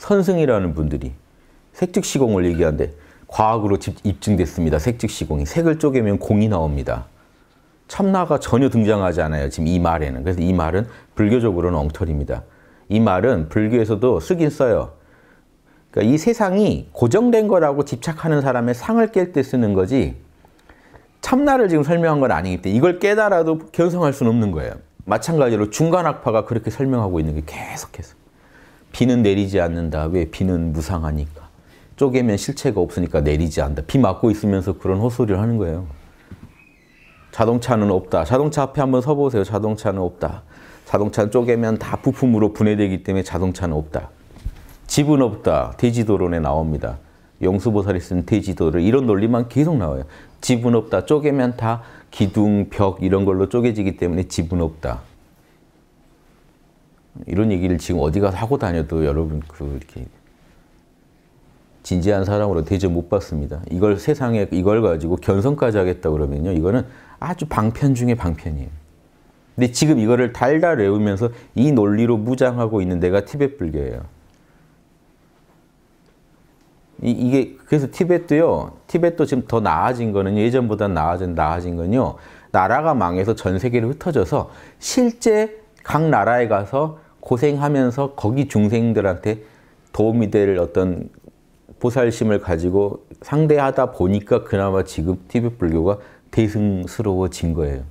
선승이라는 분들이 색즉 시공을 얘기하는데 과학으로 입증됐습니다. 색즉 시공이 색을 쪼개면 공이 나옵니다. 참나가 전혀 등장하지 않아요. 지금 이 말에는. 그래서 이 말은 불교적으로는 엉터리입니다. 이 말은 불교에서도 쓰긴 써요. 그러니까 이 세상이 고정된 거라고 집착하는 사람의 상을 깰 때 쓰는 거지 참나를 지금 설명한 건 아니기 때문에 이걸 깨달아도 견성할 수는 없는 거예요. 마찬가지로 중간학파가 그렇게 설명하고 있는 게 계속해서. 비는 내리지 않는다. 왜? 비는 무상하니까. 쪼개면 실체가 없으니까 내리지 않는다. 비 맞고 있으면서 그런 헛소리를 하는 거예요. 자동차는 없다. 자동차 앞에 한번 서보세요. 자동차는 없다. 자동차는 쪼개면 다 부품으로 분해되기 때문에 자동차는 없다. 집은 없다. 대지도론에 나옵니다. 영수보살이 쓴 대지도를 이런 논리만 계속 나와요. 집은 없다. 쪼개면 다 기둥, 벽 이런 걸로 쪼개지기 때문에 집은 없다. 이런 얘기를 지금 어디 가서 하고 다녀도 여러분 그 이렇게 진지한 사람으로 대접 못 받습니다. 이걸 세상에 이걸 가지고 견성까지 하겠다 그러면요. 이거는 아주 방편 중에 방편이에요. 근데 지금 이거를 달달 외우면서 이 논리로 무장하고 있는 데가 티벳 불교예요. 이, 게 그래서 티벳도요. 티벳도 지금 더 나아진 거는 예전보다 나아진 나아진 건요. 나라가 망해서 전 세계로 흩어져서 실제 각 나라에 가서 고생하면서 거기 중생들한테 도움이 될 어떤 보살심을 가지고 상대하다 보니까 그나마 지금 티벳 불교가 대승스러워진 거예요.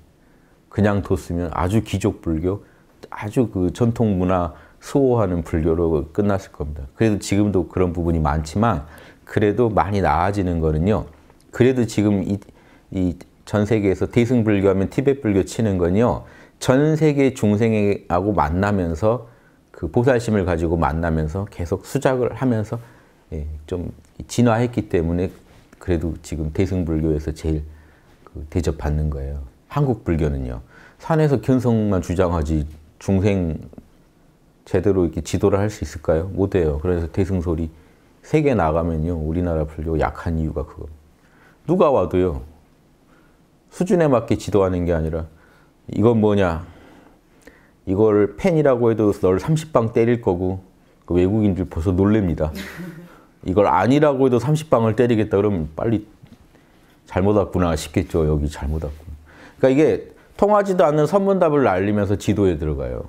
그냥 뒀으면 아주 귀족 불교, 아주 그 전통 문화 수호하는 불교로 끝났을 겁니다. 그래도 지금도 그런 부분이 많지만 그래도 많이 나아지는 거는요. 그래도 지금 이 전 세계에서 대승불교 하면 티벳 불교 치는 건요. 전 세계 중생하고 만나면서 그 보살심을 가지고 만나면서 계속 수작을 하면서 예, 좀 진화했기 때문에 그래도 지금 대승불교에서 제일 그 대접받는 거예요. 한국 불교는요. 산에서 견성만 주장하지 중생 제대로 이렇게 지도를 할 수 있을까요? 못해요. 그래서 대승소리 세계 나가면요. 우리나라 불교 약한 이유가 그거. 누가 와도요. 수준에 맞게 지도하는 게 아니라 이건 뭐냐? 이걸 팬이라고 해도 널 30방 때릴 거고 그 외국인들 벌써 놀랍니다. 이걸 아니라고 해도 30방을 때리겠다 그러면 빨리 잘못 왔구나 싶겠죠. 여기 잘못 왔구나. 그러니까 이게 통하지도 않는 선문답을 날리면서 지도에 들어가요.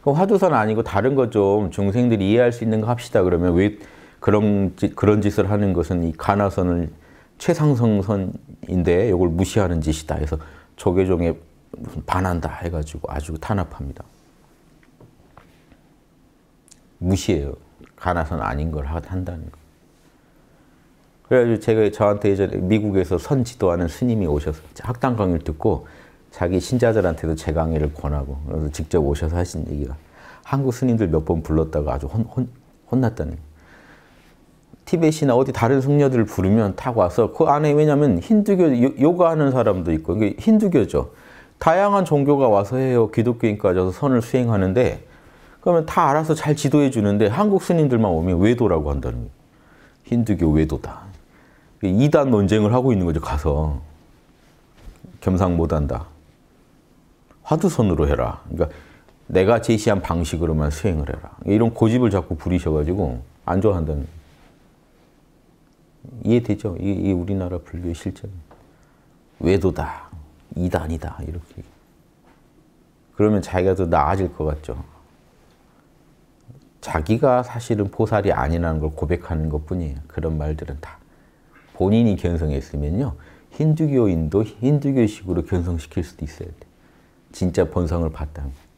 그럼 화두선 아니고 다른 것좀 중생들이 이해할 수 있는 거 합시다. 그러면 왜 그런, 그런 짓을 하는 것은 이 가나선을 최상성선인데 이걸 무시하는 짓이다. 해서 조계종의 무슨 반한다 해가지고 아주 탄압합니다. 무시해요. 가나선 아닌 걸 한다는 거. 그래가지고 제가 저한테 예전에 미국에서 선 지도하는 스님이 오셔서 학당 강의를 듣고 자기 신자들한테도 제 강의를 권하고 그래서 직접 오셔서 하신 얘기가 한국 스님들 몇 번 불렀다가 아주 혼, 혼, 혼났다는 거 티벳이나 어디 다른 승려들을 부르면 탁 와서 그 안에 왜냐면 힌두교 요가하는 사람도 있고 이게 그러니까 힌두교죠. 다양한 종교가 와서 해요. 기독교인까지 와서 선을 수행하는데 그러면 다 알아서 잘 지도해 주는데 한국 스님들만 오면 외도라고 한다는 거예요. 힌두교 외도다. 이단 논쟁을 하고 있는 거죠. 가서 겸상 못한다. 화두선으로 해라. 그러니까 내가 제시한 방식으로만 수행을 해라. 이런 고집을 자꾸 부리셔가지고 안 좋아한다는 이해되죠? 이게 우리나라 불교의 실천. 외도다. 이단이다 이렇게 그러면 자기가 더 나아질 것 같죠. 자기가 사실은 보살이 아니라는 걸 고백하는 것뿐이에요. 그런 말들은 다 본인이 견성했으면요. 힌두교인도 힌두교식으로 견성시킬 수도 있어야 돼. 진짜 본성을 봤다면.